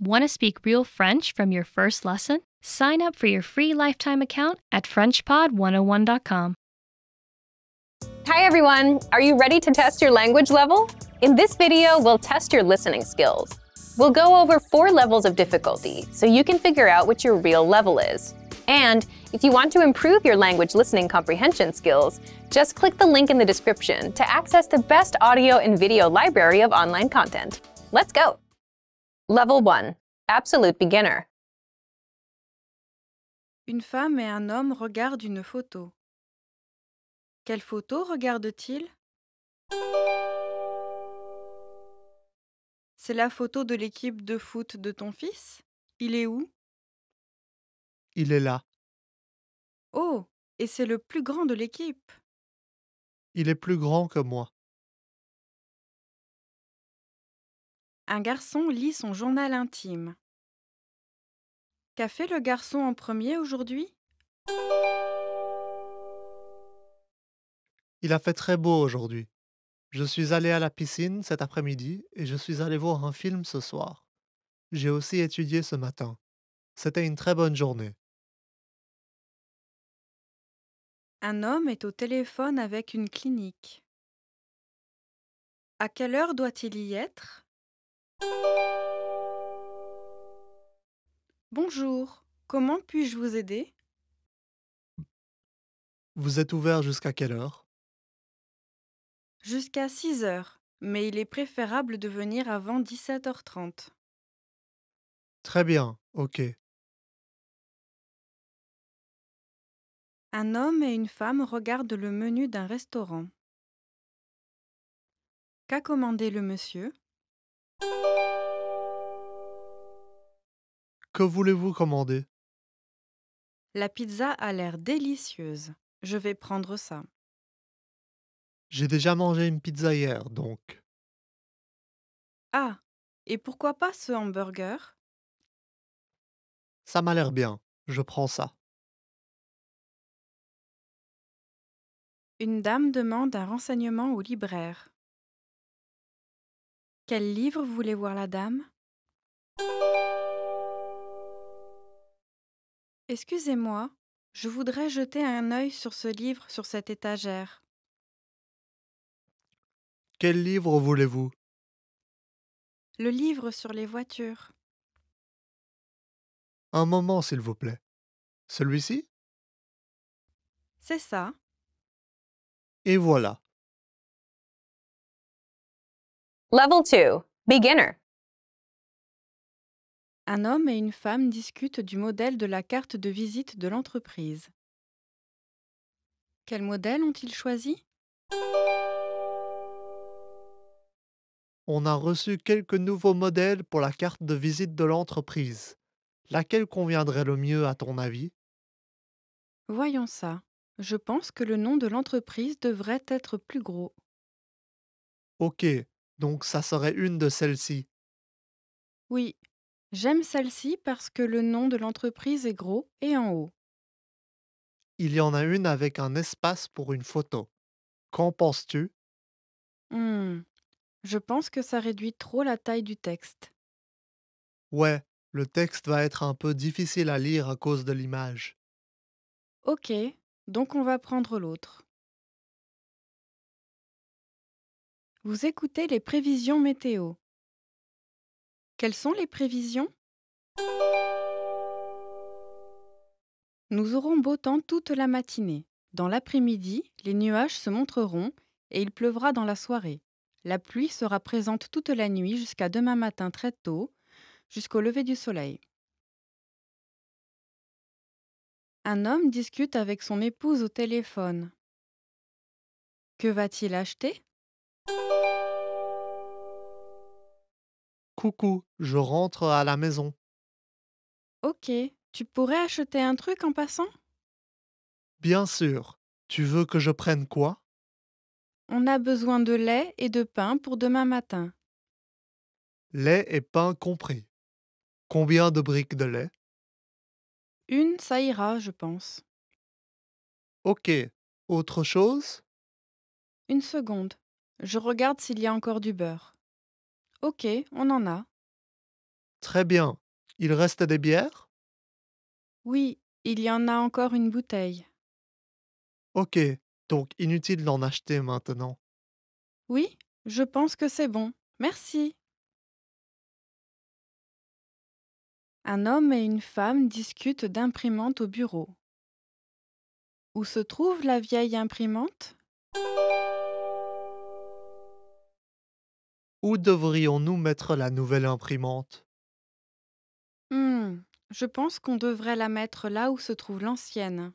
Want to speak real French from your first lesson? Sign up for your free lifetime account at FrenchPod101.com. Hi, everyone. Are you ready to test your language level? In this video, we'll test your listening skills. We'll go over four levels of difficulty so you can figure out what your real level is. And if you want to improve your language listening comprehension skills, just click the link in the description to access the best audio and video library of online content. Let's go! Level 1. Absolute beginner. Une femme et un homme regardent une photo. Quelle photo regardent-ils C'est la photo de l'équipe de foot de ton fils Il est où Il est là. Oh, et c'est le plus grand de l'équipe. Il est plus grand que moi. Un garçon lit son journal intime. Qu'a fait le garçon en premier aujourd'hui Il a fait très beau aujourd'hui. Je suis allé à la piscine cet après-midi et je suis allé voir un film ce soir. J'ai aussi étudié ce matin. C'était une très bonne journée. Un homme est au téléphone avec une clinique. À quelle heure doit-il y être Bonjour, comment puis-je vous aider Vous êtes ouvert jusqu'à quelle heure Jusqu'à 6 heures, mais il est préférable de venir avant 17h30. Très bien, ok. Un homme et une femme regardent le menu d'un restaurant. Qu'a commandé le monsieur que voulez-vous commander La pizza a l'air délicieuse. Je vais prendre ça. J'ai déjà mangé une pizza hier, donc. Ah, et pourquoi pas ce hamburger Ça m'a l'air bien. Je prends ça. Une dame demande un renseignement au libraire. Quel livre voulez voir la dame Excusez-moi, je voudrais jeter un œil sur ce livre sur cette étagère. Quel livre voulez-vous Le livre sur les voitures. Un moment, s'il vous plaît. Celui-ci C'est ça. Et voilà. Level 2. Beginner. Un homme et une femme discutent du modèle de la carte de visite de l'entreprise. Quel modèle ont-ils choisi On a reçu quelques nouveaux modèles pour la carte de visite de l'entreprise. Laquelle conviendrait le mieux à ton avis Voyons ça. Je pense que le nom de l'entreprise devrait être plus gros. Ok, donc ça serait une de celles-ci. Oui, j'aime celle-ci parce que le nom de l'entreprise est gros et en haut. Il y en a une avec un espace pour une photo. Qu'en penses-tu Hmm, Je pense que ça réduit trop la taille du texte. Ouais, le texte va être un peu difficile à lire à cause de l'image. Ok, donc on va prendre l'autre. Vous écoutez les prévisions météo. Quelles sont les prévisions Nous aurons beau temps toute la matinée. Dans l'après-midi, les nuages se montreront et il pleuvra dans la soirée. La pluie sera présente toute la nuit jusqu'à demain matin très tôt, jusqu'au lever du soleil. Un homme discute avec son épouse au téléphone. Que va-t-il acheter Coucou, je rentre à la maison. Ok, tu pourrais acheter un truc en passant Bien sûr. Tu veux que je prenne quoi On a besoin de lait et de pain pour demain matin. Lait et pain compris. Combien de briques de lait Une, ça ira, je pense. Ok. Autre chose Une seconde. Je regarde s'il y a encore du beurre. Ok, on en a. Très bien. Il reste des bières Oui, il y en a encore une bouteille. Ok, donc inutile d'en acheter maintenant. Oui, je pense que c'est bon. Merci. Un homme et une femme discutent d'imprimante au bureau. Où se trouve la vieille imprimante où devrions-nous mettre la nouvelle imprimante Hmm, je pense qu'on devrait la mettre là où se trouve l'ancienne.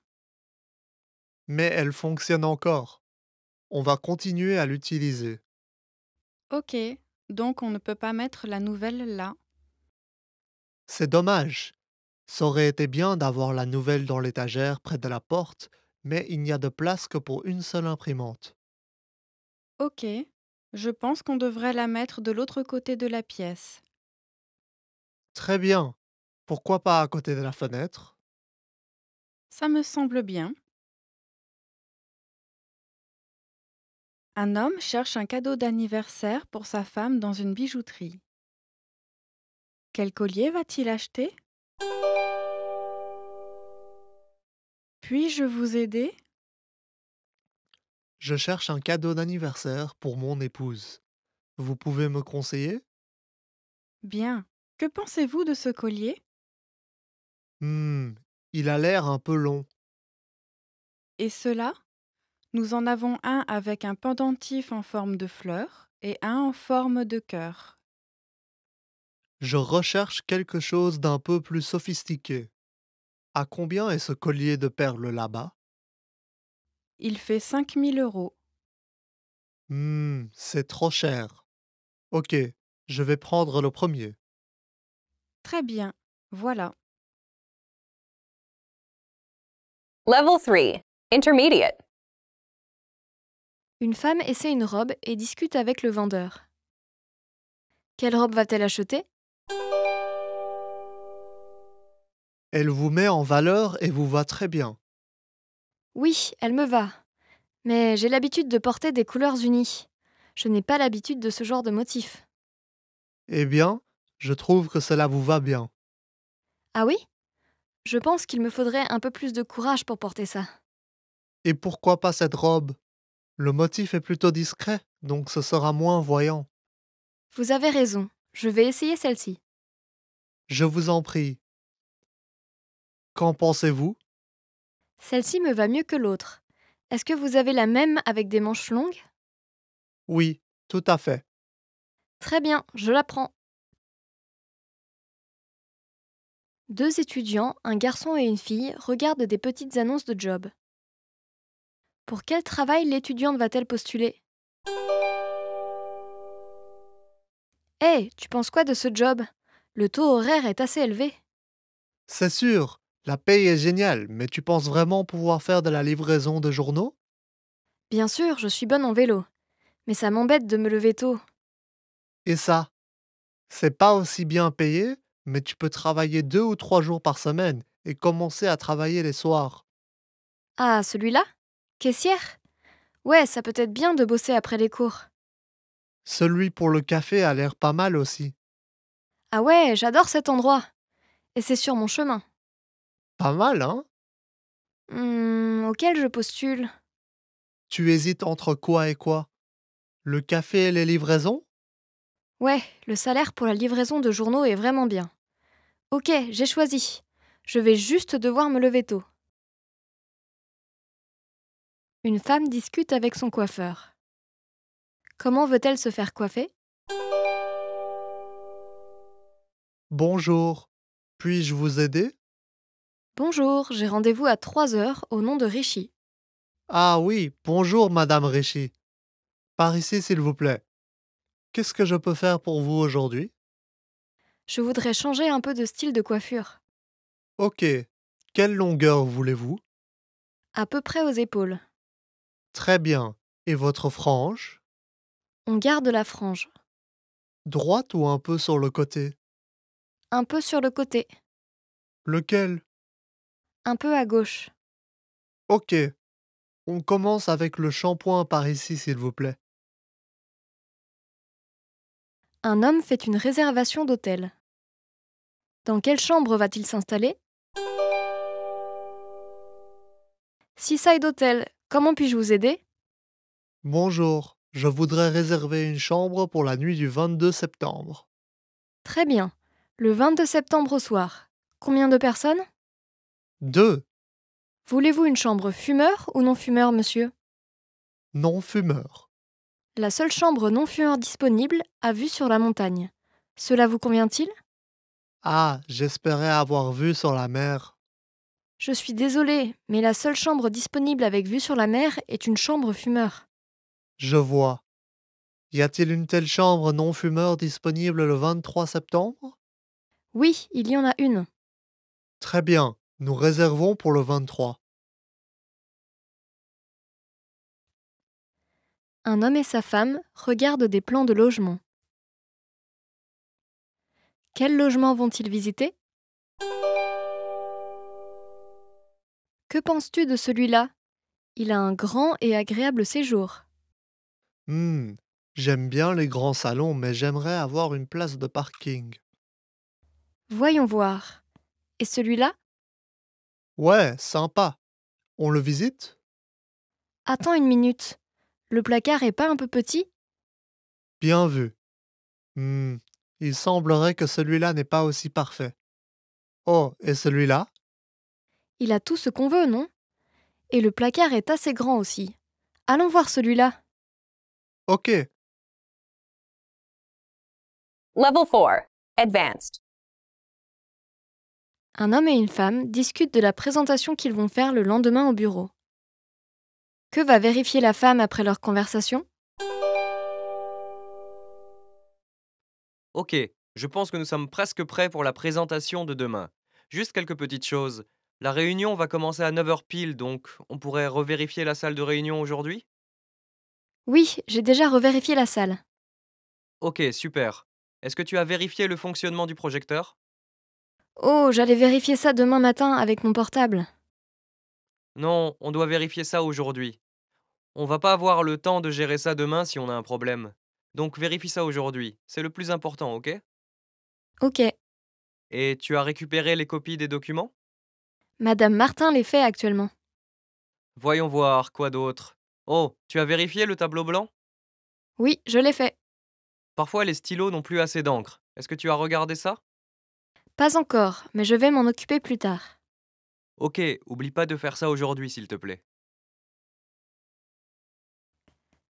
Mais elle fonctionne encore. On va continuer à l'utiliser. Ok, donc on ne peut pas mettre la nouvelle là. C'est dommage. Ça aurait été bien d'avoir la nouvelle dans l'étagère près de la porte, mais il n'y a de place que pour une seule imprimante. Ok, je pense qu'on devrait la mettre de l'autre côté de la pièce. Très bien. Pourquoi pas à côté de la fenêtre Ça me semble bien. Un homme cherche un cadeau d'anniversaire pour sa femme dans une bijouterie. Quel collier va-t-il acheter Puis-je vous aider je cherche un cadeau d'anniversaire pour mon épouse. Vous pouvez me conseiller Bien. Que pensez-vous de ce collier Hum, il a l'air un peu long. Et cela Nous en avons un avec un pendentif en forme de fleur et un en forme de cœur. Je recherche quelque chose d'un peu plus sophistiqué. À combien est ce collier de perles là-bas il fait 5000 euros. Hmm, c'est trop cher. Ok, je vais prendre le premier. Très bien, voilà. Level 3. Intermediate. Une femme essaie une robe et discute avec le vendeur. Quelle robe va-t-elle acheter Elle vous met en valeur et vous va très bien. Oui, elle me va. Mais j'ai l'habitude de porter des couleurs unies. Je n'ai pas l'habitude de ce genre de motif. Eh bien, je trouve que cela vous va bien. Ah oui Je pense qu'il me faudrait un peu plus de courage pour porter ça. Et pourquoi pas cette robe Le motif est plutôt discret, donc ce sera moins voyant. Vous avez raison, je vais essayer celle-ci. Je vous en prie. Qu'en pensez-vous celle-ci me va mieux que l'autre. Est-ce que vous avez la même avec des manches longues Oui, tout à fait. Très bien, je la prends. Deux étudiants, un garçon et une fille, regardent des petites annonces de job. Pour quel travail l'étudiante va-t-elle postuler Hé, eh, tu penses quoi de ce job Le taux horaire est assez élevé. C'est sûr, la paye est géniale, mais tu penses vraiment pouvoir faire de la livraison de journaux Bien sûr, je suis bonne en vélo. Mais ça m'embête de me lever tôt. Et ça C'est pas aussi bien payé, mais tu peux travailler deux ou trois jours par semaine et commencer à travailler les soirs. Ah, celui-là Caissière Ouais, ça peut être bien de bosser après les cours. Celui pour le café a l'air pas mal aussi. Ah ouais, j'adore cet endroit. Et c'est sur mon chemin. Pas mal, hein hmm, Auquel je postule Tu hésites entre quoi et quoi Le café et les livraisons Ouais, le salaire pour la livraison de journaux est vraiment bien. Ok, j'ai choisi. Je vais juste devoir me lever tôt. Une femme discute avec son coiffeur. Comment veut-elle se faire coiffer Bonjour, puis-je vous aider Bonjour, j'ai rendez-vous à 3 heures au nom de Rishi. Ah oui, bonjour Madame Rishi. Par ici, s'il vous plaît. Qu'est-ce que je peux faire pour vous aujourd'hui Je voudrais changer un peu de style de coiffure. Ok. Quelle longueur voulez-vous À peu près aux épaules. Très bien. Et votre frange On garde la frange. Droite ou un peu sur le côté Un peu sur le côté. Lequel un peu à gauche. Ok. On commence avec le shampoing par ici, s'il vous plaît. Un homme fait une réservation d'hôtel. Dans quelle chambre va-t-il s'installer est d'hôtel, comment puis-je vous aider Bonjour, je voudrais réserver une chambre pour la nuit du 22 septembre. Très bien. Le 22 septembre au soir. Combien de personnes deux. Voulez-vous une chambre fumeur ou non fumeur, monsieur Non fumeur. La seule chambre non fumeur disponible à vue sur la montagne. Cela vous convient-il Ah, j'espérais avoir vue sur la mer. Je suis désolé, mais la seule chambre disponible avec vue sur la mer est une chambre fumeur. Je vois. Y a-t-il une telle chambre non fumeur disponible le 23 septembre Oui, il y en a une. Très bien. Nous réservons pour le 23. Un homme et sa femme regardent des plans de logement. Quels logements vont-ils visiter Que penses-tu de celui-là Il a un grand et agréable séjour. Hmm, j'aime bien les grands salons, mais j'aimerais avoir une place de parking. Voyons voir. Et celui-là Ouais, sympa. On le visite Attends une minute. Le placard est pas un peu petit Bien vu. Hmm, il semblerait que celui-là n'est pas aussi parfait. Oh, et celui-là Il a tout ce qu'on veut, non Et le placard est assez grand aussi. Allons voir celui-là. Ok. Level 4. Advanced un homme et une femme discutent de la présentation qu'ils vont faire le lendemain au bureau. Que va vérifier la femme après leur conversation Ok, je pense que nous sommes presque prêts pour la présentation de demain. Juste quelques petites choses. La réunion va commencer à 9h pile, donc on pourrait revérifier la salle de réunion aujourd'hui Oui, j'ai déjà revérifié la salle. Ok, super. Est-ce que tu as vérifié le fonctionnement du projecteur Oh, j'allais vérifier ça demain matin avec mon portable. Non, on doit vérifier ça aujourd'hui. On va pas avoir le temps de gérer ça demain si on a un problème. Donc vérifie ça aujourd'hui, c'est le plus important, ok Ok. Et tu as récupéré les copies des documents Madame Martin les fait actuellement. Voyons voir, quoi d'autre Oh, tu as vérifié le tableau blanc Oui, je l'ai fait. Parfois les stylos n'ont plus assez d'encre. Est-ce que tu as regardé ça pas encore, mais je vais m'en occuper plus tard. Ok, oublie pas de faire ça aujourd'hui, s'il te plaît.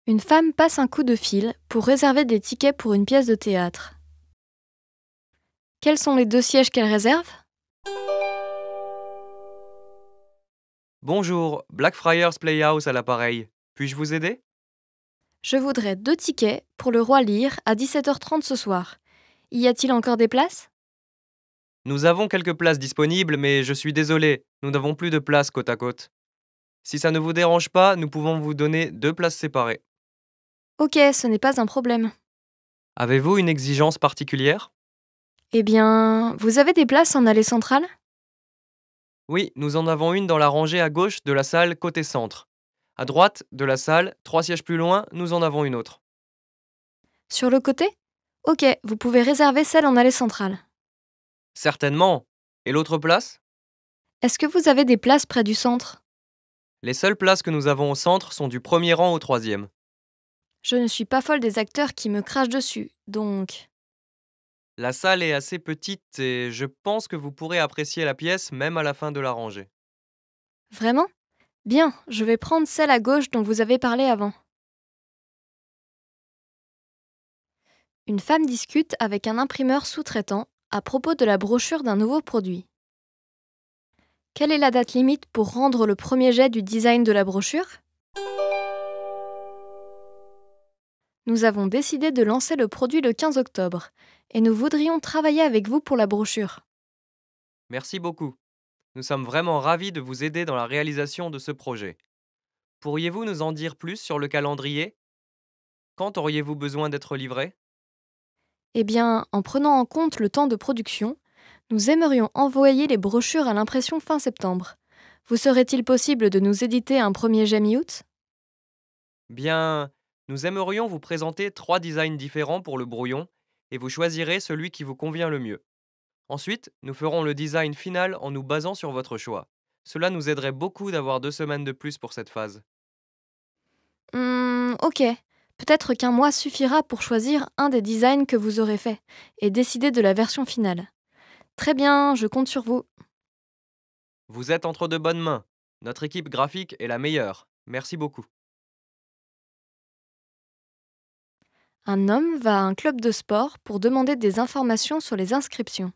Une femme passe un coup de fil pour réserver des tickets pour une pièce de théâtre. Quels sont les deux sièges qu'elle réserve Bonjour, Blackfriars Playhouse à l'appareil. Puis-je vous aider Je voudrais deux tickets pour le roi Lire à 17h30 ce soir. Y a-t-il encore des places nous avons quelques places disponibles, mais je suis désolé, nous n'avons plus de places côte à côte. Si ça ne vous dérange pas, nous pouvons vous donner deux places séparées. Ok, ce n'est pas un problème. Avez-vous une exigence particulière Eh bien, vous avez des places en allée centrale Oui, nous en avons une dans la rangée à gauche de la salle côté centre. À droite de la salle, trois sièges plus loin, nous en avons une autre. Sur le côté Ok, vous pouvez réserver celle en allée centrale. Certainement. Et l'autre place Est-ce que vous avez des places près du centre Les seules places que nous avons au centre sont du premier rang au troisième. Je ne suis pas folle des acteurs qui me crachent dessus, donc... La salle est assez petite et je pense que vous pourrez apprécier la pièce même à la fin de la rangée. Vraiment Bien, je vais prendre celle à gauche dont vous avez parlé avant. Une femme discute avec un imprimeur sous-traitant à propos de la brochure d'un nouveau produit. Quelle est la date limite pour rendre le premier jet du design de la brochure Nous avons décidé de lancer le produit le 15 octobre et nous voudrions travailler avec vous pour la brochure. Merci beaucoup. Nous sommes vraiment ravis de vous aider dans la réalisation de ce projet. Pourriez-vous nous en dire plus sur le calendrier Quand auriez-vous besoin d'être livré eh bien, en prenant en compte le temps de production, nous aimerions envoyer les brochures à l'impression fin septembre. Vous serait-il possible de nous éditer un premier jet août Bien, nous aimerions vous présenter trois designs différents pour le brouillon et vous choisirez celui qui vous convient le mieux. Ensuite, nous ferons le design final en nous basant sur votre choix. Cela nous aiderait beaucoup d'avoir deux semaines de plus pour cette phase. Hum, ok. Peut-être qu'un mois suffira pour choisir un des designs que vous aurez fait et décider de la version finale. Très bien, je compte sur vous. Vous êtes entre de bonnes mains. Notre équipe graphique est la meilleure. Merci beaucoup. Un homme va à un club de sport pour demander des informations sur les inscriptions.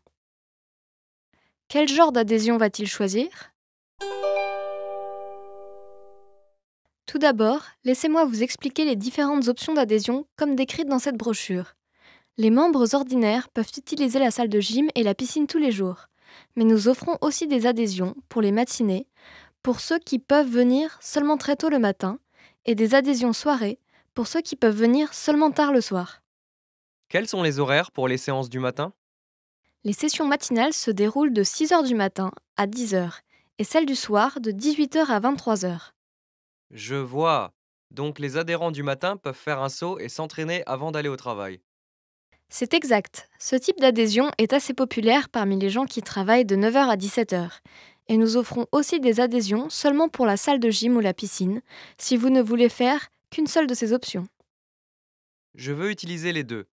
Quel genre d'adhésion va-t-il choisir tout d'abord, laissez-moi vous expliquer les différentes options d'adhésion comme décrites dans cette brochure. Les membres ordinaires peuvent utiliser la salle de gym et la piscine tous les jours, mais nous offrons aussi des adhésions pour les matinées, pour ceux qui peuvent venir seulement très tôt le matin, et des adhésions soirées pour ceux qui peuvent venir seulement tard le soir. Quels sont les horaires pour les séances du matin Les sessions matinales se déroulent de 6h du matin à 10h et celles du soir de 18h à 23h. Je vois. Donc les adhérents du matin peuvent faire un saut et s'entraîner avant d'aller au travail. C'est exact. Ce type d'adhésion est assez populaire parmi les gens qui travaillent de 9h à 17h. Et nous offrons aussi des adhésions seulement pour la salle de gym ou la piscine, si vous ne voulez faire qu'une seule de ces options. Je veux utiliser les deux.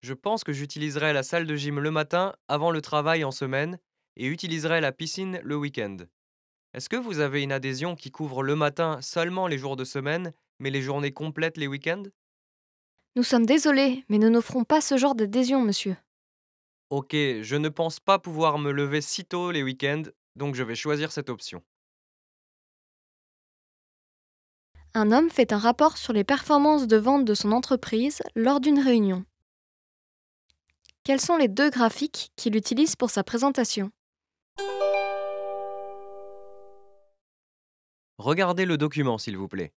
Je pense que j'utiliserai la salle de gym le matin avant le travail en semaine et utiliserai la piscine le week-end. Est-ce que vous avez une adhésion qui couvre le matin seulement les jours de semaine, mais les journées complètes les week-ends Nous sommes désolés, mais nous n'offrons pas ce genre d'adhésion, monsieur. Ok, je ne pense pas pouvoir me lever si tôt les week-ends, donc je vais choisir cette option. Un homme fait un rapport sur les performances de vente de son entreprise lors d'une réunion. Quels sont les deux graphiques qu'il utilise pour sa présentation Regardez le document, s'il vous plaît.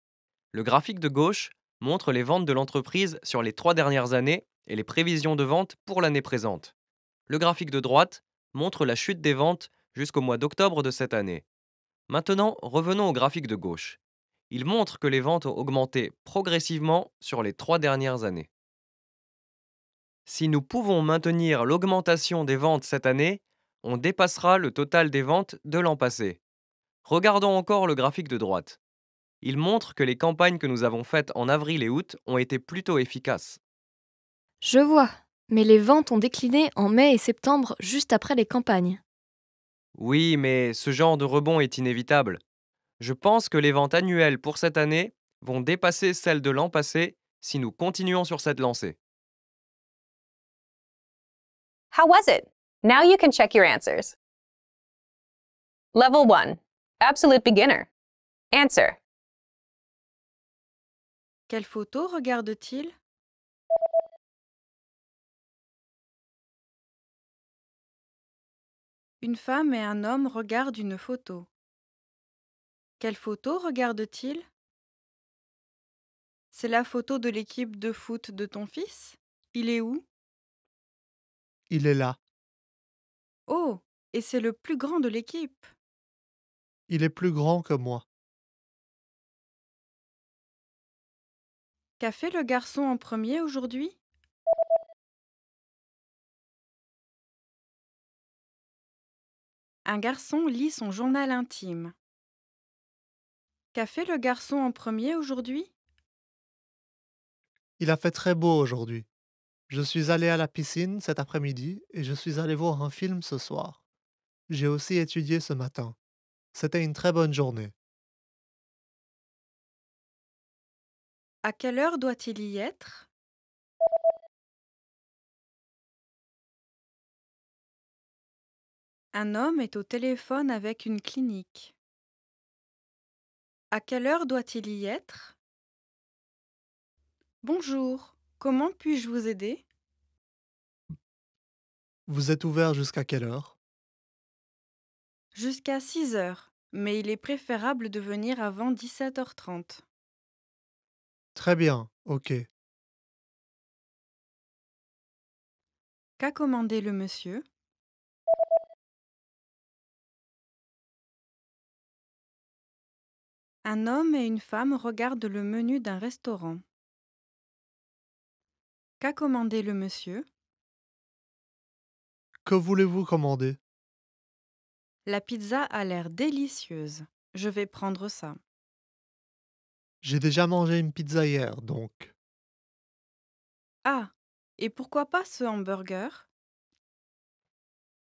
Le graphique de gauche montre les ventes de l'entreprise sur les trois dernières années et les prévisions de vente pour l'année présente. Le graphique de droite montre la chute des ventes jusqu'au mois d'octobre de cette année. Maintenant, revenons au graphique de gauche. Il montre que les ventes ont augmenté progressivement sur les trois dernières années. Si nous pouvons maintenir l'augmentation des ventes cette année, on dépassera le total des ventes de l'an passé. Regardons encore le graphique de droite. Il montre que les campagnes que nous avons faites en avril et août ont été plutôt efficaces. Je vois, mais les ventes ont décliné en mai et septembre juste après les campagnes. Oui, mais ce genre de rebond est inévitable. Je pense que les ventes annuelles pour cette année vont dépasser celles de l'an passé si nous continuons sur cette lancée. How was it? Now you can check your answers. Level 1. Absolute beginner. Answer. Quelle photo regarde-t-il Une femme et un homme regardent une photo. Quelle photo regarde-t-il C'est la photo de l'équipe de foot de ton fils Il est où Il est là. Oh, et c'est le plus grand de l'équipe. Il est plus grand que moi. Qu'a fait le garçon en premier aujourd'hui Un garçon lit son journal intime. Qu'a fait le garçon en premier aujourd'hui Il a fait très beau aujourd'hui. Je suis allé à la piscine cet après-midi et je suis allé voir un film ce soir. J'ai aussi étudié ce matin. C'était une très bonne journée. À quelle heure doit-il y être Un homme est au téléphone avec une clinique. À quelle heure doit-il y être Bonjour, comment puis-je vous aider Vous êtes ouvert jusqu'à quelle heure jusqu'à 6 heures, mais il est préférable de venir avant 17h30. Très bien, ok. Qu'a commandé le monsieur Un homme et une femme regardent le menu d'un restaurant. Qu'a commandé le monsieur Que voulez-vous commander la pizza a l'air délicieuse. Je vais prendre ça. J'ai déjà mangé une pizza hier, donc. Ah, et pourquoi pas ce hamburger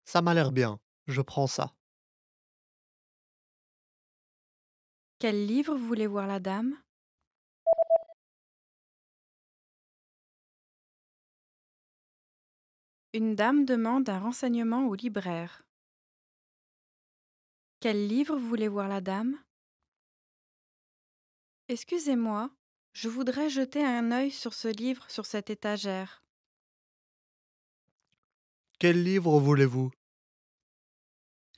Ça m'a l'air bien. Je prends ça. Quel livre voulait voir la dame Une dame demande un renseignement au libraire. Quel livre voulez voir la dame Excusez-moi, je voudrais jeter un œil sur ce livre sur cette étagère. Quel livre voulez-vous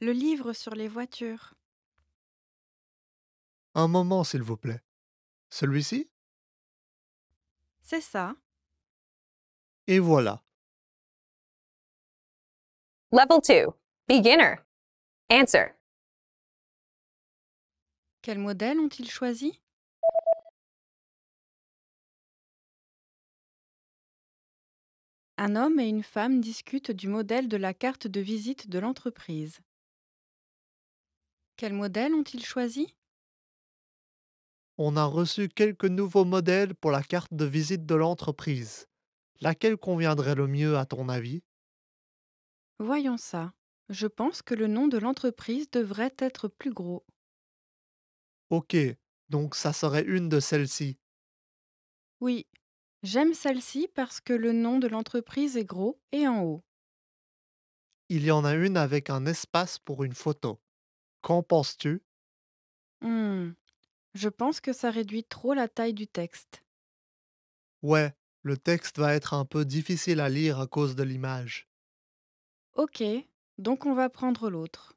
Le livre sur les voitures. Un moment, s'il vous plaît. Celui-ci C'est ça. Et voilà. Level 2. Beginner. Answer. Quel modèle ont-ils choisi Un homme et une femme discutent du modèle de la carte de visite de l'entreprise. Quel modèle ont-ils choisi On a reçu quelques nouveaux modèles pour la carte de visite de l'entreprise. Laquelle conviendrait le mieux à ton avis Voyons ça. Je pense que le nom de l'entreprise devrait être plus gros. Ok, donc ça serait une de celles-ci. Oui, j'aime celle-ci parce que le nom de l'entreprise est gros et en haut. Il y en a une avec un espace pour une photo. Qu'en penses-tu Hum, Je pense que ça réduit trop la taille du texte. Ouais, le texte va être un peu difficile à lire à cause de l'image. Ok, donc on va prendre l'autre.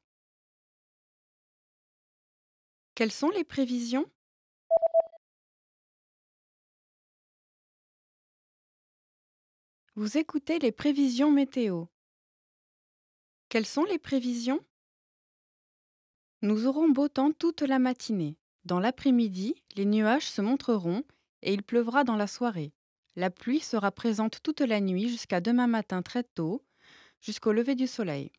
Quelles sont les prévisions Vous écoutez les prévisions météo. Quelles sont les prévisions Nous aurons beau temps toute la matinée. Dans l'après-midi, les nuages se montreront et il pleuvra dans la soirée. La pluie sera présente toute la nuit jusqu'à demain matin très tôt, jusqu'au lever du soleil.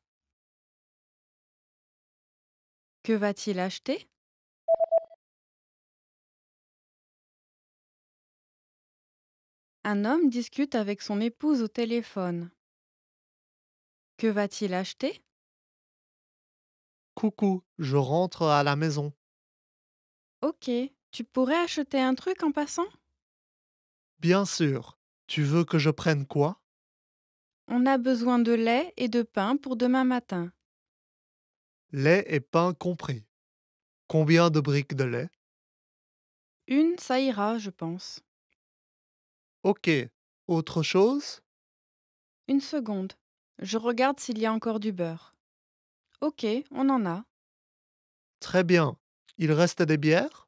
Que va-t-il acheter Un homme discute avec son épouse au téléphone. Que va-t-il acheter Coucou, je rentre à la maison. Ok, tu pourrais acheter un truc en passant Bien sûr. Tu veux que je prenne quoi On a besoin de lait et de pain pour demain matin. Lait et pain compris. Combien de briques de lait Une, ça ira, je pense. Ok. Autre chose Une seconde. Je regarde s'il y a encore du beurre. Ok, on en a. Très bien. Il reste des bières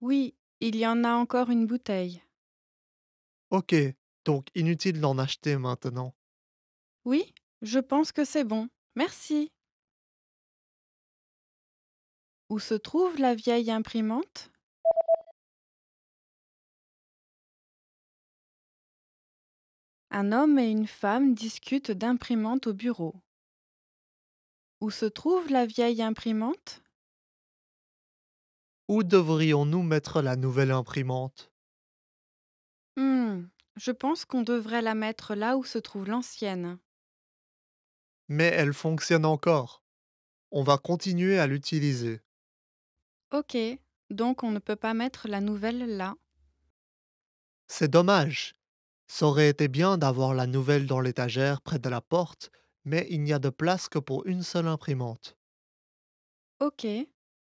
Oui, il y en a encore une bouteille. Ok, donc inutile d'en acheter maintenant. Oui, je pense que c'est bon. Merci. Où se trouve la vieille imprimante Un homme et une femme discutent d'imprimante au bureau. Où se trouve la vieille imprimante Où devrions-nous mettre la nouvelle imprimante hmm, Je pense qu'on devrait la mettre là où se trouve l'ancienne. Mais elle fonctionne encore. On va continuer à l'utiliser. Ok, donc on ne peut pas mettre la nouvelle là. C'est dommage. Ça aurait été bien d'avoir la nouvelle dans l'étagère près de la porte, mais il n'y a de place que pour une seule imprimante. Ok,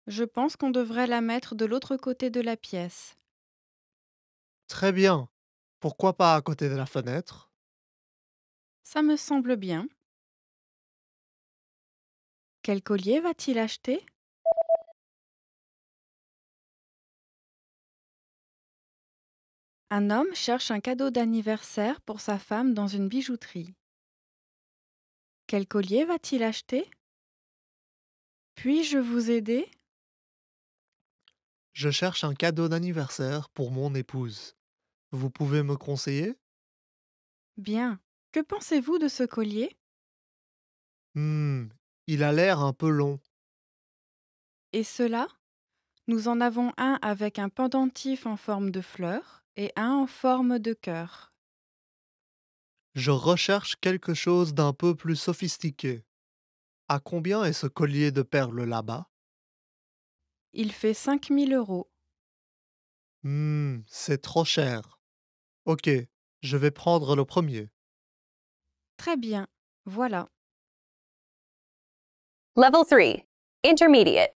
je pense qu'on devrait la mettre de l'autre côté de la pièce. Très bien. Pourquoi pas à côté de la fenêtre Ça me semble bien. Quel collier va-t-il acheter Un homme cherche un cadeau d'anniversaire pour sa femme dans une bijouterie. Quel collier va-t-il acheter Puis-je vous aider Je cherche un cadeau d'anniversaire pour mon épouse. Vous pouvez me conseiller Bien. Que pensez-vous de ce collier Hmm, il a l'air un peu long. Et cela Nous en avons un avec un pendentif en forme de fleur et un en forme de cœur. Je recherche quelque chose d'un peu plus sophistiqué. À combien est ce collier de perles là-bas Il fait 5000 euros. Hmm, c'est trop cher. Ok, je vais prendre le premier. Très bien, voilà. Level 3. Intermediate.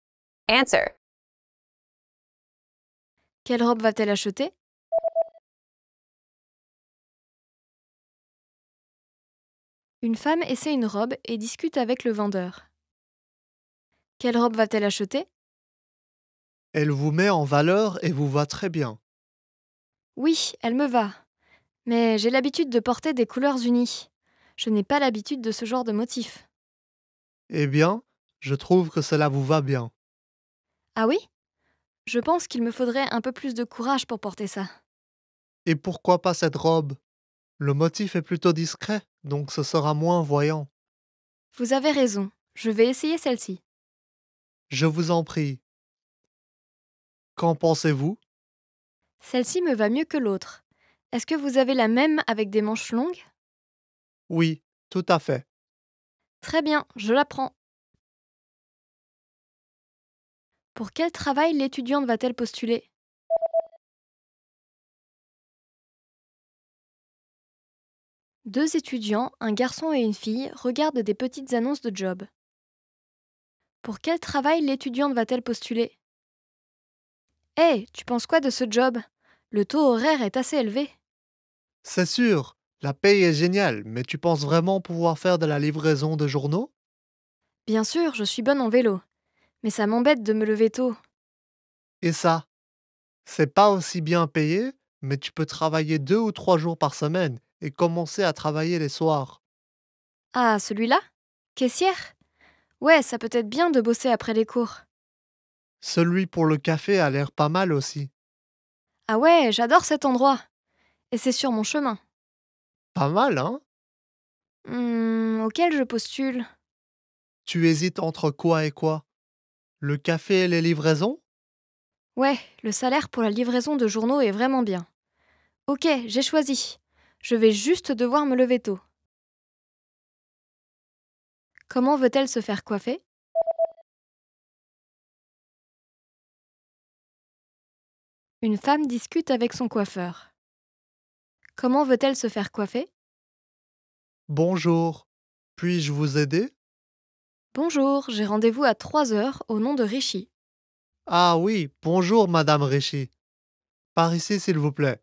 Answer. Quelle robe va-t-elle acheter Une femme essaie une robe et discute avec le vendeur. Quelle robe va-t-elle acheter Elle vous met en valeur et vous va très bien. Oui, elle me va. Mais j'ai l'habitude de porter des couleurs unies. Je n'ai pas l'habitude de ce genre de motif. Eh bien, je trouve que cela vous va bien. Ah oui Je pense qu'il me faudrait un peu plus de courage pour porter ça. Et pourquoi pas cette robe le motif est plutôt discret, donc ce sera moins voyant. Vous avez raison, je vais essayer celle-ci. Je vous en prie. Qu'en pensez-vous Celle-ci me va mieux que l'autre. Est-ce que vous avez la même avec des manches longues Oui, tout à fait. Très bien, je la prends. Pour quel travail l'étudiante va-t-elle postuler Deux étudiants, un garçon et une fille, regardent des petites annonces de job. Pour quel travail l'étudiante va-t-elle postuler eh tu penses quoi de ce job Le taux horaire est assez élevé. C'est sûr, la paye est géniale, mais tu penses vraiment pouvoir faire de la livraison de journaux Bien sûr, je suis bonne en vélo. Mais ça m'embête de me lever tôt. Et ça C'est pas aussi bien payé, mais tu peux travailler deux ou trois jours par semaine et commencer à travailler les soirs. Ah, celui-là Caissière Ouais, ça peut être bien de bosser après les cours. Celui pour le café a l'air pas mal aussi. Ah ouais, j'adore cet endroit. Et c'est sur mon chemin. Pas mal, hein Hum, Auquel je postule Tu hésites entre quoi et quoi Le café et les livraisons Ouais, le salaire pour la livraison de journaux est vraiment bien. Ok, j'ai choisi. Je vais juste devoir me lever tôt. Comment veut-elle se faire coiffer Une femme discute avec son coiffeur. Comment veut-elle se faire coiffer Bonjour, puis-je vous aider Bonjour, j'ai rendez-vous à 3 heures au nom de Richie. Ah oui, bonjour Madame Richie. Par ici s'il vous plaît.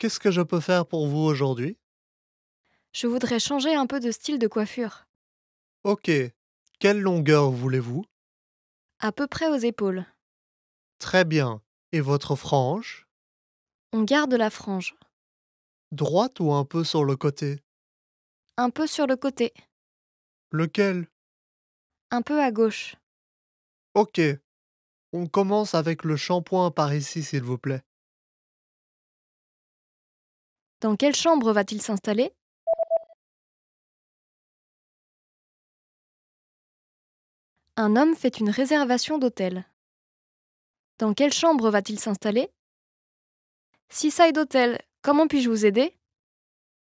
Qu'est-ce que je peux faire pour vous aujourd'hui Je voudrais changer un peu de style de coiffure. Ok. Quelle longueur voulez-vous À peu près aux épaules. Très bien. Et votre frange On garde la frange. Droite ou un peu sur le côté Un peu sur le côté. Lequel Un peu à gauche. Ok. On commence avec le shampoing par ici, s'il vous plaît. Dans quelle chambre va-t-il s'installer Un homme fait une réservation d'hôtel. Dans quelle chambre va-t-il s'installer est d'hôtel, comment puis-je vous aider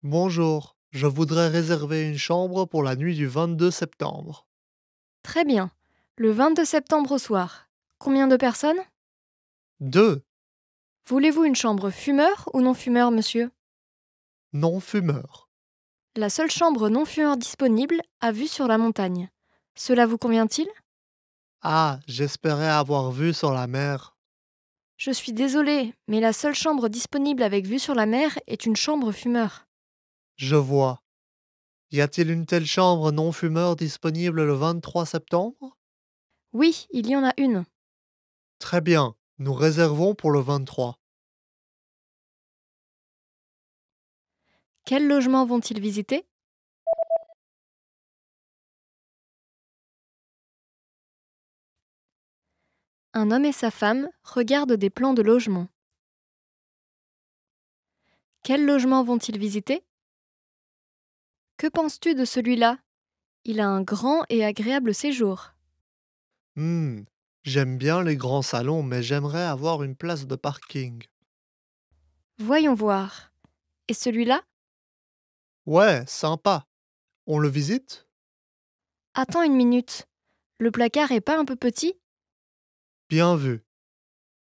Bonjour, je voudrais réserver une chambre pour la nuit du 22 septembre. Très bien, le 22 septembre au soir. Combien de personnes Deux. Voulez-vous une chambre fumeur ou non fumeur, monsieur non-fumeur. La seule chambre non-fumeur disponible à vue sur la montagne. Cela vous convient-il Ah, j'espérais avoir vue sur la mer. Je suis désolé, mais la seule chambre disponible avec vue sur la mer est une chambre fumeur. Je vois. Y a-t-il une telle chambre non-fumeur disponible le 23 septembre Oui, il y en a une. Très bien, nous réservons pour le 23. Quels logements vont-ils visiter Un homme et sa femme regardent des plans de logement. Quels logements vont-ils visiter Que penses-tu de celui-là Il a un grand et agréable séjour. Hmm, j'aime bien les grands salons, mais j'aimerais avoir une place de parking. Voyons voir. Et celui-là Ouais, sympa. On le visite Attends une minute. Le placard est pas un peu petit Bien vu.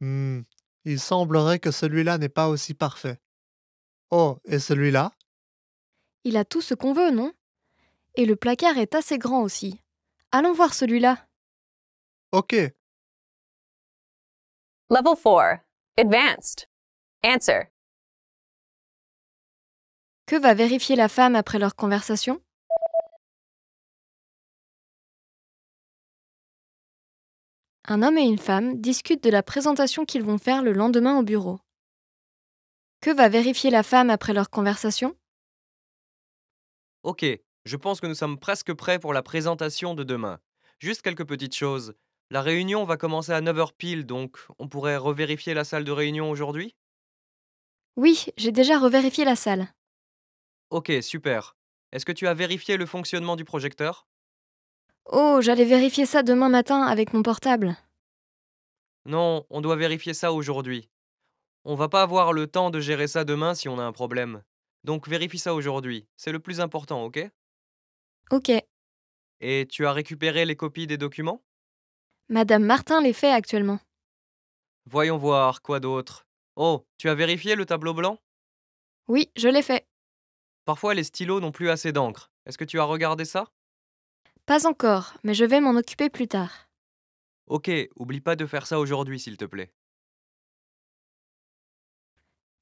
Hmm, il semblerait que celui-là n'est pas aussi parfait. Oh, et celui-là Il a tout ce qu'on veut, non Et le placard est assez grand aussi. Allons voir celui-là. Ok. Level 4. Advanced. Answer. Que va vérifier la femme après leur conversation Un homme et une femme discutent de la présentation qu'ils vont faire le lendemain au bureau. Que va vérifier la femme après leur conversation Ok, je pense que nous sommes presque prêts pour la présentation de demain. Juste quelques petites choses. La réunion va commencer à 9h pile, donc on pourrait revérifier la salle de réunion aujourd'hui Oui, j'ai déjà revérifié la salle. Ok, super. Est-ce que tu as vérifié le fonctionnement du projecteur Oh, j'allais vérifier ça demain matin avec mon portable. Non, on doit vérifier ça aujourd'hui. On va pas avoir le temps de gérer ça demain si on a un problème. Donc vérifie ça aujourd'hui, c'est le plus important, ok Ok. Et tu as récupéré les copies des documents Madame Martin les fait actuellement. Voyons voir, quoi d'autre Oh, tu as vérifié le tableau blanc Oui, je l'ai fait. Parfois, les stylos n'ont plus assez d'encre. Est-ce que tu as regardé ça Pas encore, mais je vais m'en occuper plus tard. Ok, oublie pas de faire ça aujourd'hui, s'il te plaît.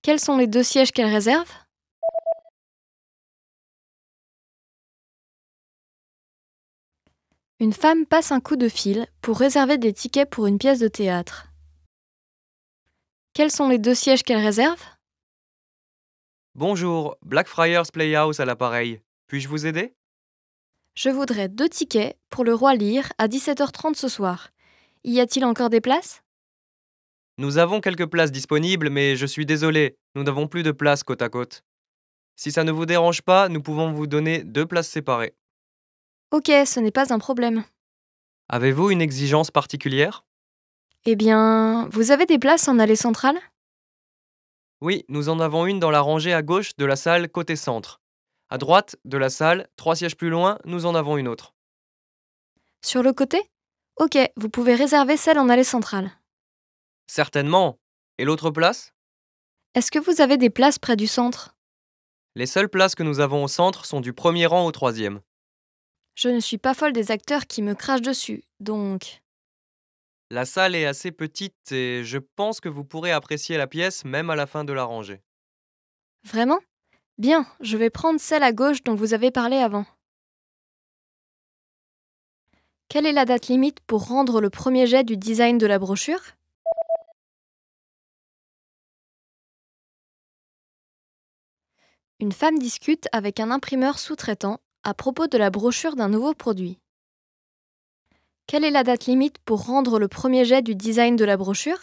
Quels sont les deux sièges qu'elle réserve Une femme passe un coup de fil pour réserver des tickets pour une pièce de théâtre. Quels sont les deux sièges qu'elle réserve Bonjour, Blackfriars Playhouse à l'appareil. Puis-je vous aider Je voudrais deux tickets pour le Roi Lire à 17h30 ce soir. Y a-t-il encore des places Nous avons quelques places disponibles, mais je suis désolé, nous n'avons plus de places côte à côte. Si ça ne vous dérange pas, nous pouvons vous donner deux places séparées. Ok, ce n'est pas un problème. Avez-vous une exigence particulière Eh bien, vous avez des places en allée centrale oui, nous en avons une dans la rangée à gauche de la salle côté centre. À droite de la salle, trois sièges plus loin, nous en avons une autre. Sur le côté Ok, vous pouvez réserver celle en allée centrale. Certainement. Et l'autre place Est-ce que vous avez des places près du centre Les seules places que nous avons au centre sont du premier rang au troisième. Je ne suis pas folle des acteurs qui me crachent dessus, donc... La salle est assez petite et je pense que vous pourrez apprécier la pièce même à la fin de la rangée. Vraiment Bien, je vais prendre celle à gauche dont vous avez parlé avant. Quelle est la date limite pour rendre le premier jet du design de la brochure Une femme discute avec un imprimeur sous-traitant à propos de la brochure d'un nouveau produit. Quelle est la date limite pour rendre le premier jet du design de la brochure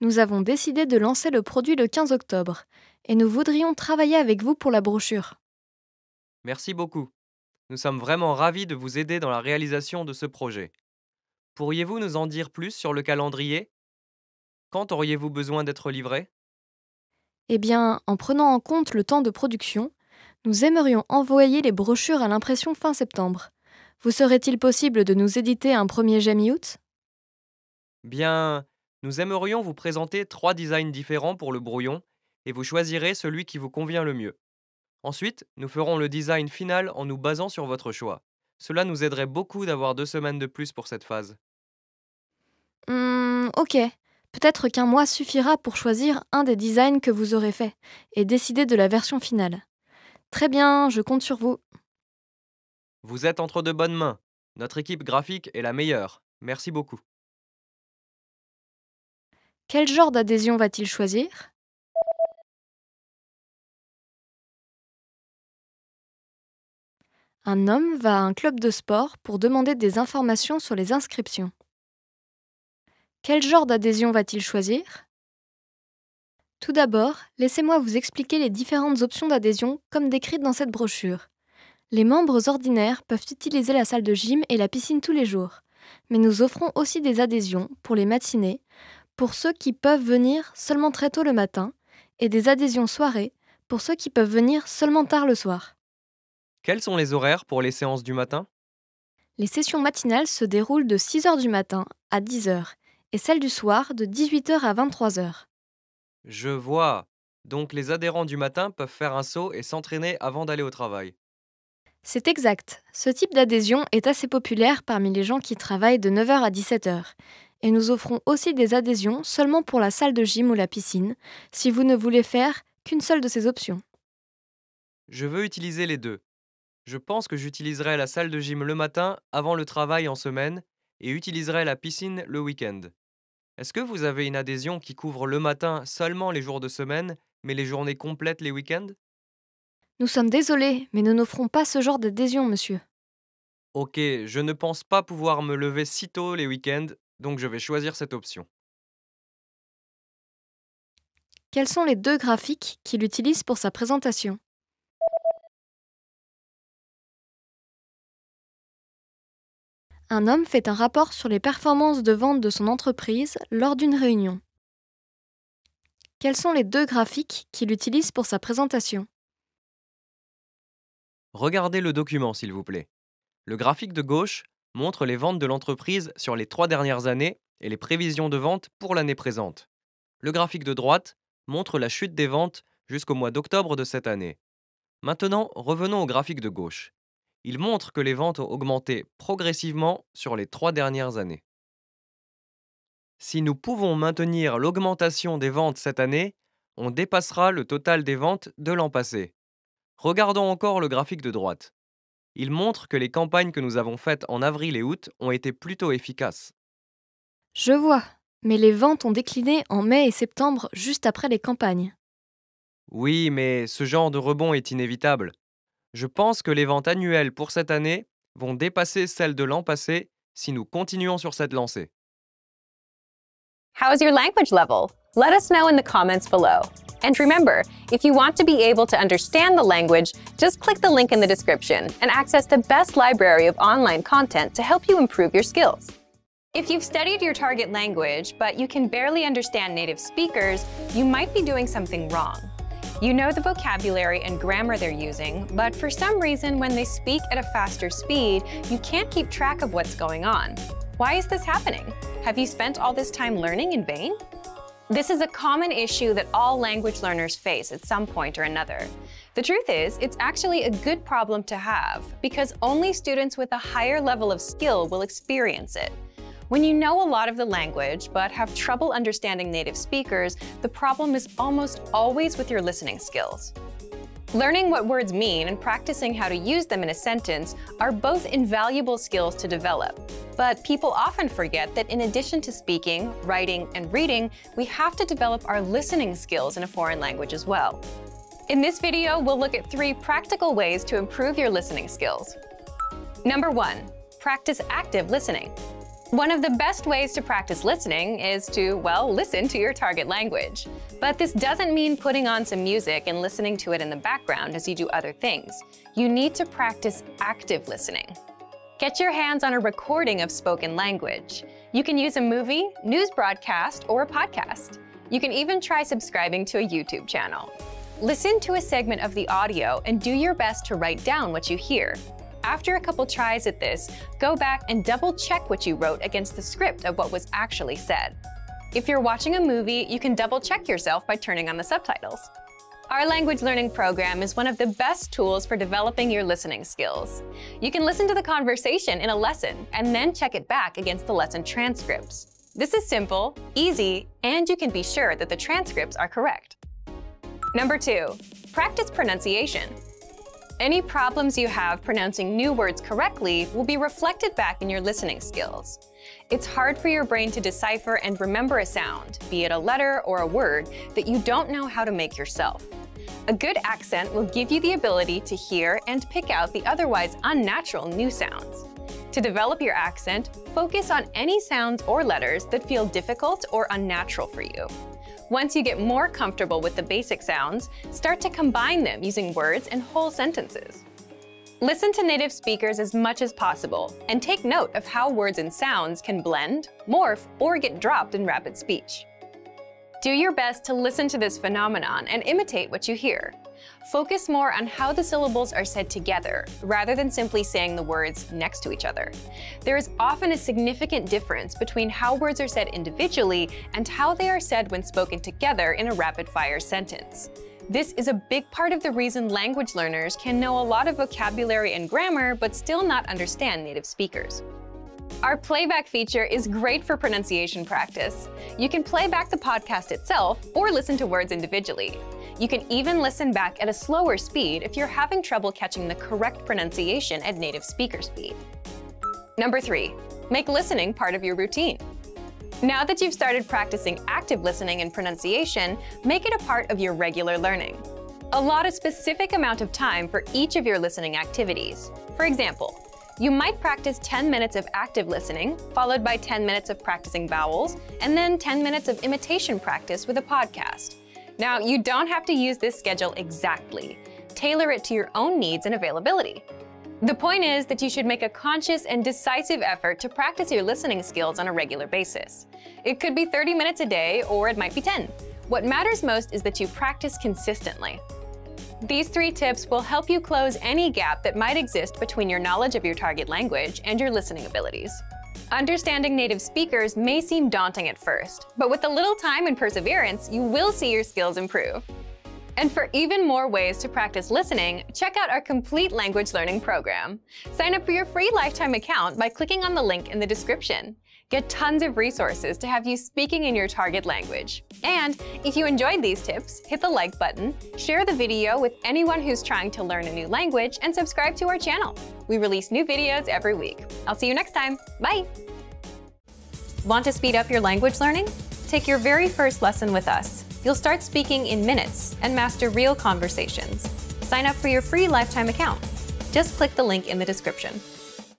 Nous avons décidé de lancer le produit le 15 octobre et nous voudrions travailler avec vous pour la brochure. Merci beaucoup. Nous sommes vraiment ravis de vous aider dans la réalisation de ce projet. Pourriez-vous nous en dire plus sur le calendrier Quand auriez-vous besoin d'être livré Eh bien, en prenant en compte le temps de production, nous aimerions envoyer les brochures à l'impression fin septembre. Vous serait-il possible de nous éditer un premier out Bien, nous aimerions vous présenter trois designs différents pour le brouillon et vous choisirez celui qui vous convient le mieux. Ensuite, nous ferons le design final en nous basant sur votre choix. Cela nous aiderait beaucoup d'avoir deux semaines de plus pour cette phase. Hum, ok. Peut-être qu'un mois suffira pour choisir un des designs que vous aurez fait et décider de la version finale. Très bien, je compte sur vous. Vous êtes entre de bonnes mains. Notre équipe graphique est la meilleure. Merci beaucoup. Quel genre d'adhésion va-t-il choisir Un homme va à un club de sport pour demander des informations sur les inscriptions. Quel genre d'adhésion va-t-il choisir Tout d'abord, laissez-moi vous expliquer les différentes options d'adhésion comme décrites dans cette brochure. Les membres ordinaires peuvent utiliser la salle de gym et la piscine tous les jours, mais nous offrons aussi des adhésions pour les matinées, pour ceux qui peuvent venir seulement très tôt le matin, et des adhésions soirées pour ceux qui peuvent venir seulement tard le soir. Quels sont les horaires pour les séances du matin Les sessions matinales se déroulent de 6h du matin à 10h et celles du soir de 18h à 23h. Je vois. Donc les adhérents du matin peuvent faire un saut et s'entraîner avant d'aller au travail. C'est exact. Ce type d'adhésion est assez populaire parmi les gens qui travaillent de 9h à 17h. Et nous offrons aussi des adhésions seulement pour la salle de gym ou la piscine, si vous ne voulez faire qu'une seule de ces options. Je veux utiliser les deux. Je pense que j'utiliserai la salle de gym le matin avant le travail en semaine et utiliserai la piscine le week-end. Est-ce que vous avez une adhésion qui couvre le matin seulement les jours de semaine, mais les journées complètes les week-ends nous sommes désolés, mais nous n'offrons pas ce genre d'adhésion, monsieur. Ok, je ne pense pas pouvoir me lever si tôt les week-ends, donc je vais choisir cette option. Quels sont les deux graphiques qu'il utilise pour sa présentation Un homme fait un rapport sur les performances de vente de son entreprise lors d'une réunion. Quels sont les deux graphiques qu'il utilise pour sa présentation Regardez le document, s'il vous plaît. Le graphique de gauche montre les ventes de l'entreprise sur les trois dernières années et les prévisions de vente pour l'année présente. Le graphique de droite montre la chute des ventes jusqu'au mois d'octobre de cette année. Maintenant, revenons au graphique de gauche. Il montre que les ventes ont augmenté progressivement sur les trois dernières années. Si nous pouvons maintenir l'augmentation des ventes cette année, on dépassera le total des ventes de l'an passé. Regardons encore le graphique de droite. Il montre que les campagnes que nous avons faites en avril et août ont été plutôt efficaces. Je vois, mais les ventes ont décliné en mai et septembre juste après les campagnes. Oui, mais ce genre de rebond est inévitable. Je pense que les ventes annuelles pour cette année vont dépasser celles de l'an passé si nous continuons sur cette lancée. How is your language level? Let us know in the comments below. And remember, if you want to be able to understand the language, just click the link in the description and access the best library of online content to help you improve your skills. If you've studied your target language, but you can barely understand native speakers, you might be doing something wrong. You know the vocabulary and grammar they're using, but for some reason, when they speak at a faster speed, you can't keep track of what's going on. Why is this happening? Have you spent all this time learning in vain? This is a common issue that all language learners face at some point or another. The truth is, it's actually a good problem to have because only students with a higher level of skill will experience it. When you know a lot of the language but have trouble understanding native speakers, the problem is almost always with your listening skills. Learning what words mean and practicing how to use them in a sentence are both invaluable skills to develop. But people often forget that in addition to speaking, writing, and reading, we have to develop our listening skills in a foreign language as well. In this video, we'll look at three practical ways to improve your listening skills. Number one, practice active listening. One of the best ways to practice listening is to, well, listen to your target language. But this doesn't mean putting on some music and listening to it in the background as you do other things. You need to practice active listening. Get your hands on a recording of spoken language. You can use a movie, news broadcast, or a podcast. You can even try subscribing to a YouTube channel. Listen to a segment of the audio and do your best to write down what you hear. After a couple tries at this, go back and double check what you wrote against the script of what was actually said. If you're watching a movie, you can double check yourself by turning on the subtitles. Our language learning program is one of the best tools for developing your listening skills. You can listen to the conversation in a lesson and then check it back against the lesson transcripts. This is simple, easy, and you can be sure that the transcripts are correct. Number two, practice pronunciation. Any problems you have pronouncing new words correctly will be reflected back in your listening skills. It's hard for your brain to decipher and remember a sound, be it a letter or a word, that you don't know how to make yourself. A good accent will give you the ability to hear and pick out the otherwise unnatural new sounds. To develop your accent, focus on any sounds or letters that feel difficult or unnatural for you. Once you get more comfortable with the basic sounds, start to combine them using words and whole sentences. Listen to native speakers as much as possible and take note of how words and sounds can blend, morph, or get dropped in rapid speech. Do your best to listen to this phenomenon and imitate what you hear. Focus more on how the syllables are said together, rather than simply saying the words next to each other. There is often a significant difference between how words are said individually and how they are said when spoken together in a rapid-fire sentence. This is a big part of the reason language learners can know a lot of vocabulary and grammar but still not understand native speakers. Our playback feature is great for pronunciation practice. You can play back the podcast itself or listen to words individually. You can even listen back at a slower speed if you're having trouble catching the correct pronunciation at native speaker speed. Number three, make listening part of your routine. Now that you've started practicing active listening and pronunciation, make it a part of your regular learning. Allot a specific amount of time for each of your listening activities. For example, you might practice 10 minutes of active listening, followed by 10 minutes of practicing vowels, and then 10 minutes of imitation practice with a podcast. Now, you don't have to use this schedule exactly. Tailor it to your own needs and availability. The point is that you should make a conscious and decisive effort to practice your listening skills on a regular basis. It could be 30 minutes a day, or it might be 10. What matters most is that you practice consistently. These three tips will help you close any gap that might exist between your knowledge of your target language and your listening abilities. Understanding native speakers may seem daunting at first, but with a little time and perseverance, you will see your skills improve. And for even more ways to practice listening, check out our complete language learning program. Sign up for your free lifetime account by clicking on the link in the description. Get tons of resources to have you speaking in your target language. And if you enjoyed these tips, hit the like button, share the video with anyone who's trying to learn a new language, and subscribe to our channel. We release new videos every week. I'll see you next time. Bye! Want to speed up your language learning? Take your very first lesson with us. You'll start speaking in minutes and master real conversations. Sign up for your free lifetime account. Just click the link in the description.